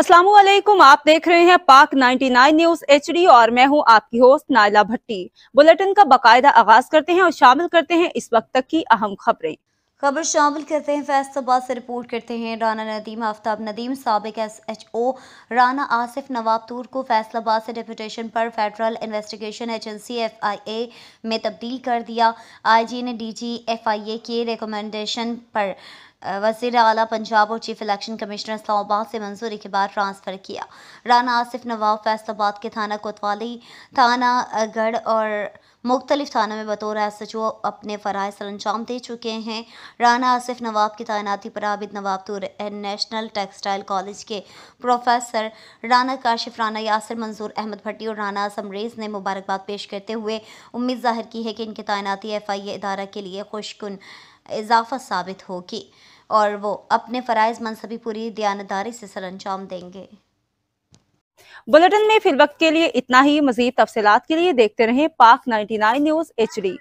असलम आप देख रहे हैं पाक 99 न्यूज एच और मैं हूं आपकी होस्ट नायला भट्टी बुलेटिन का बकायदा आगाज करते हैं और शामिल करते हैं इस वक्त तक की अहम खबरें खबर शामिल करते हैं फैसलाबाद से रिपोर्ट करते हैं राना नदीम आफ्ताब नदीम सबक S H O Rana Asif नवाबतूर को फैसलाबाद से डिप्यूटेशन पर federal investigation agency F I A में तब्दील कर दिया आई जी ने डी जी एफ आई ए के रिकमेंडेशन पर वजीर अला पंजाब और चीफ इलेक्शन कमिश्नर इस्लामाबाद से मंजूरी के बाद ट्रांसफ़र किया राना आसिफ नवाब फैसलाबाद के थाना कोतवाली थाना गढ़ और मुख्तलिफ थानों में बतौर एस एच ओ अपने फ़राज सर अंजाम दे चुके हैं राना आसिफ नवाब की तैनाती पर Abid Nawab Tur national textile college के प्रोफेसर राना काशिफ राना यासर मंजूर अहमद भट्टी और राना समरेज ने मुबारकबाद पेश करते हुए उम्मीद जाहिर की है कि इनकी तैनाती एफ आई ए इदारा के लिए खुशकुन इजाफा साबित होगी और वो अपने फ़रज़ मनसबी पूरी दयानदारी से सर अंजाम देंगे बुलेटिन में फिर वक्त के लिए इतना ही मजीद तफसलत के लिए देखते रहें पाक 99 न्यूज़ एच